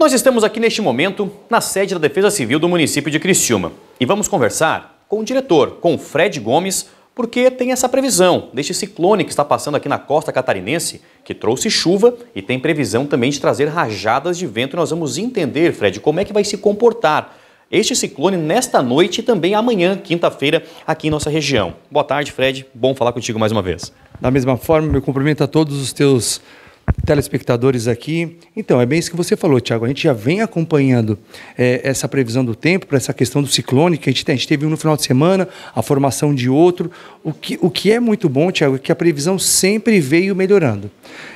Nós estamos aqui neste momento na sede da Defesa Civil do município de Criciúma e vamos conversar com o diretor, com o Fred Gomes, porque tem essa previsão deste ciclone que está passando aqui na costa catarinense, que trouxe chuva e tem previsão também de trazer rajadas de vento. Nós vamos entender, Fred, como é que vai se comportar este ciclone nesta noite e também amanhã, quinta-feira, aqui em nossa região. Boa tarde, Fred. Bom falar contigo mais uma vez. Da mesma forma, meu cumprimento a todos os teus telespectadores aqui. Então, é bem isso que você falou, Tiago. A gente já vem acompanhando é, essa previsão do tempo para essa questão do ciclone que a gente tem. A gente teve um no final de semana, a formação de outro. O que, o que é muito bom, Tiago, é que a previsão sempre veio melhorando.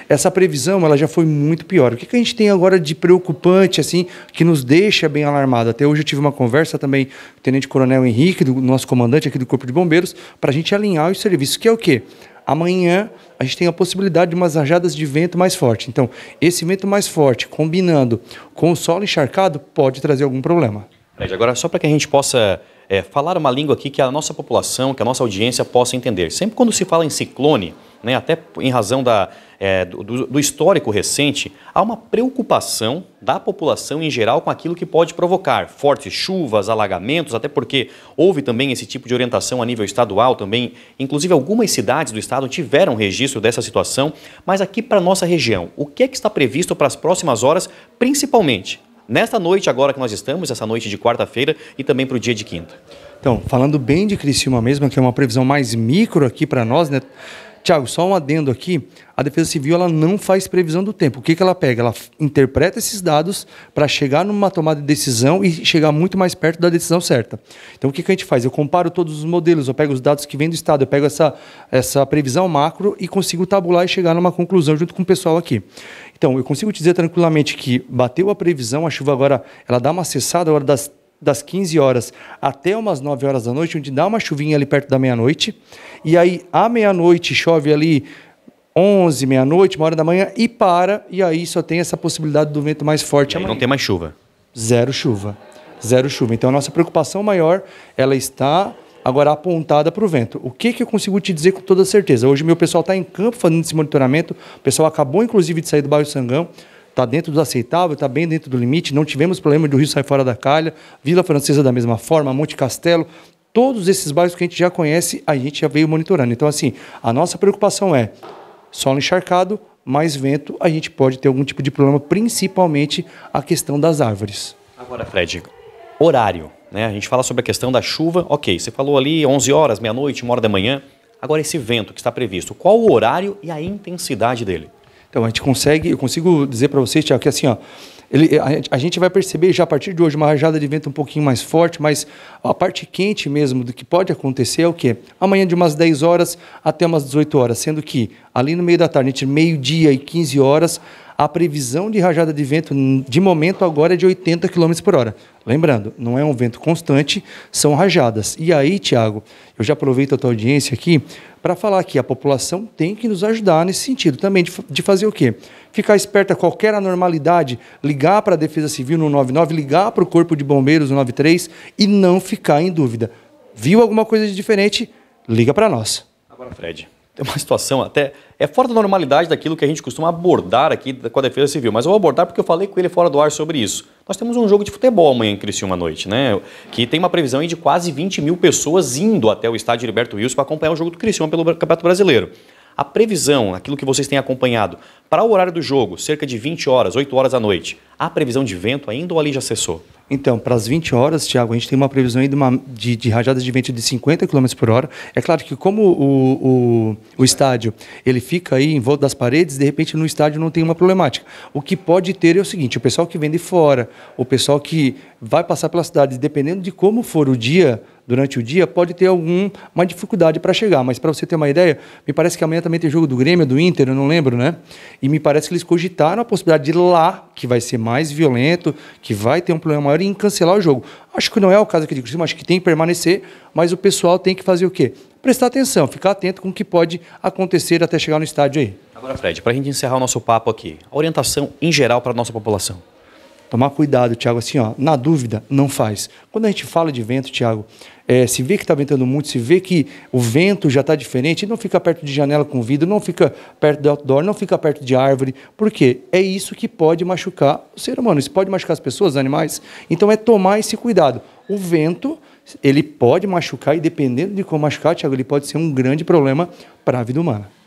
Essa previsão ela já foi muito pior. O que, que a gente tem agora de preocupante, assim, que nos deixa bem alarmado? Até hoje eu tive uma conversa também com o Tenente Coronel Henrique, do nosso comandante aqui do Corpo de Bombeiros, para a gente alinhar os serviços, que é o quê? Amanhã a gente tem a possibilidade de umas rajadas de vento mais forte. Então, esse vento mais forte, combinando com o solo encharcado, pode trazer algum problema. Agora, só para que a gente possa é, falar uma língua aqui que a nossa população, que a nossa audiência possa entender. Sempre quando se fala em ciclone, né, até em razão da, é, do, do, histórico recente, há uma preocupação da população em geral com aquilo que pode provocar fortes chuvas, alagamentos, até porque houve também esse tipo de orientação a nível estadual também. Inclusive, algumas cidades do estado tiveram registro dessa situação, mas aqui para nossa região, o que é que está previsto para as próximas horas, principalmente nesta noite agora que nós estamos, essa noite de quarta-feira e também para o dia de quinta? Então, falando bem de Criciúma mesmo, que é uma previsão mais micro aqui para nós, né? Tiago, só um adendo aqui. A Defesa Civil ela não faz previsão do tempo. O que, que ela pega? Ela interpreta esses dados para chegar numa tomada de decisão e chegar muito mais perto da decisão certa. Então, o que, que a gente faz? Eu comparo todos os modelos, eu pego os dados que vêm do Estado, eu pego essa, essa previsão macro e consigo tabular e chegar numa conclusão junto com o pessoal aqui. Então, eu consigo te dizer tranquilamente que bateu a previsão, a chuva agora ela dá uma cessada, agora das das 15 horas até umas 9 horas da noite, onde dá uma chuvinha ali perto da meia-noite. E aí, à meia-noite, chove ali 11, meia-noite, uma hora da manhã, e para. E aí só tem essa possibilidade do vento mais forte. E aí não tem mais chuva. Zero chuva. Zero chuva. Então, a nossa preocupação maior, ela está agora apontada para o vento. O que, que eu consigo te dizer com toda certeza? Hoje meu pessoal está em campo fazendo esse monitoramento, o pessoal acabou inclusive de sair do bairro Sangão, está dentro do aceitável, está bem dentro do limite, não tivemos problema o Rio sair fora da calha, Vila Francesa da mesma forma, Monte Castelo, todos esses bairros que a gente já conhece, a gente já veio monitorando. Então, assim, a nossa preocupação é solo encharcado, mais vento, a gente pode ter algum tipo de problema, principalmente a questão das árvores. Agora, Fred, horário. Né? A gente fala sobre a questão da chuva, ok, você falou ali 11 horas, meia-noite, uma hora da manhã. Agora, esse vento que está previsto, qual o horário e a intensidade dele? Então a gente consegue, eu consigo dizer para vocês, Tiago, que assim, ó, ele, a, a, gente vai perceber já a partir de hoje uma rajada de vento um pouquinho mais forte, mas a parte quente mesmo do que pode acontecer é o quê? Amanhã de umas 10 horas até umas 18 horas, sendo que ali no meio da tarde, entre meio-dia e 15 horas, a previsão de rajada de vento, de momento, agora é de 80 km por hora. Lembrando, não é um vento constante, são rajadas. E aí, Tiago, eu já aproveito a tua audiência aqui para falar que a população tem que nos ajudar nesse sentido também, de, de fazer o quê? Ficar esperta a qualquer anormalidade, ligar para a Defesa Civil no 99, ligar para o Corpo de Bombeiros no 93 e não ficar em dúvida. Viu alguma coisa de diferente? Liga para nós. Agora, Fred tem uma situação até. É fora da normalidade daquilo que a gente costuma abordar aqui com a Defesa Civil, mas eu vou abordar porque eu falei com ele fora do ar sobre isso. Nós temos um jogo de futebol amanhã em Criciúma à noite, né? Que tem uma previsão de quase 20 mil pessoas indo até o estádio Roberto Wilson para acompanhar o jogo do Criciúma pelo Campeonato Brasileiro. A previsão, aquilo que vocês têm acompanhado, para o horário do jogo, cerca de 20 horas, 8 horas da noite, há previsão de vento ainda ou ali já cessou? Então, para as 20 horas, Tiago, a gente tem uma previsão de, uma, de, de, rajadas de vento de 50 km por hora. É claro que como o, o, o estádio ele fica aí em volta das paredes, de repente no estádio não tem uma problemática. O que pode ter é o seguinte, o pessoal que vem de fora, o pessoal que vai passar pela cidade, dependendo de como for o dia, durante o dia, pode ter alguma dificuldade para chegar. Mas para você ter uma ideia, me parece que amanhã também tem jogo do Grêmio, do Inter, eu não lembro, né? E me parece que eles cogitaram a possibilidade de lá, que vai ser mais violento, que vai ter um problema maior, pensar em cancelar o jogo. Acho que não é o caso aqui de Criciúma, acho que tem que permanecer, mas o pessoal tem que fazer o quê? Prestar atenção, ficar atento com o que pode acontecer até chegar no estádio aí. Agora, Fred, para a gente encerrar o nosso papo aqui, a orientação em geral para a nossa população. Tomar cuidado, Tiago, assim, ó, na dúvida, não faz. Quando a gente fala de vento, Tiago, é, se vê que está ventando muito, se vê que o vento já está diferente, não fica perto de janela com vidro, não fica perto de outdoor, não fica perto de árvore, porque é isso que pode machucar o ser humano, isso pode machucar as pessoas, os animais. Então é tomar esse cuidado. O vento, ele pode machucar e dependendo de como machucar, Tiago, ele pode ser um grande problema para a vida humana.